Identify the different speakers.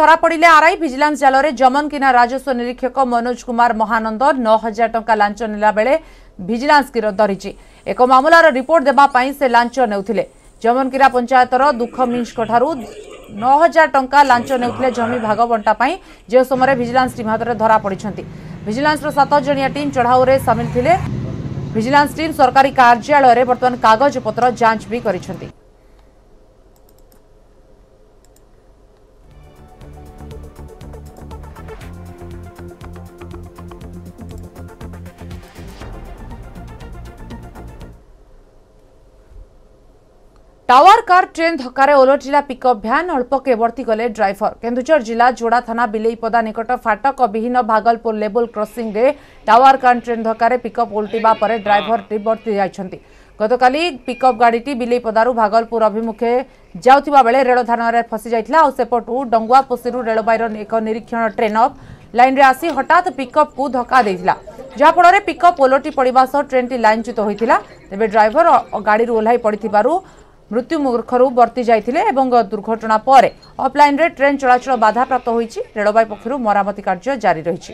Speaker 1: ধরা পড়লে RI vigilance জালরে জমন কিনা রাজস্ব নিরীক্ষক মনোজ কুমার মহানন্দ নয় হাজার টঙ্কা লাঞ্চ নেলা বেড়ে ভিজিলান্স গিরফ ধরিছি এক মামলার রিপোর্ট দেওয়া সে লাঞ্চ নেউলে জমনকিরা পঞ্চায়েতর দুঃখ মিঞ্চঠার নয় হাজার টঙ্কা লাঞ্চ নেউলে জমি ভাগ বণ্টা যে সময় ভিজিলান্স টিম হাতের ধরা পড়ছেন ভিজিলান্সর সাত জনিয়া টিম চড়াউরে সামিল লে ভিজিলান্স টিম সরকারি কার্যালয়ের বর্তমান কাগজপত্র যাঞ্চ বি করেছেন ટાવર કાર ટ્રેન ધક્કારે ઓલટીલા પિકઅપ ભ્યાન અલ્પકે વર્તીગલે ડ્રાઇભર કેન્દુઝર જિલ્લા જોડા થાના બિલેઈપદા નિકટ ફાટક વિહીન ભાગલપુર લેબલ ક્રસિંગે ટાવર કાર ટ્રેન ધક્કારે પિકઅપ ઓલટીવા પરે ડ્રાઇભરટી વર્તી ଯାଇଛନ୍ତି গতকালি পিকঅপ গাড়িটি বিলেইপদারু ভাগলপুর অভিমুখে যাওয়া বেড়ে রেল ধারণে ফসি যাই সেপটু ডঙ্গুয়াপোষি রেলবাইর এক নিরীক্ষণ ট্রেন অফ লাইন্রে আসি হঠাৎ পিকঅপ কু ধক্কা দিয়েছিল যাফলে পিকঅপ ওলটি পড়া সহ ট্রেনটি লাইনচ্যুত হয়েছিল তবে ড্রাইভর গাড়ি ওহ্লাই পড়ি মৃত্যু মূর্খরু বর্তি যাই এবং দুর্ঘটনা পরে অফলাইন্রে ট্রেন চলাচল বাধাপ্রাপ্ত হয়েছে রেলবাই পক্ষ মরামতি কার্য জারি রয়েছে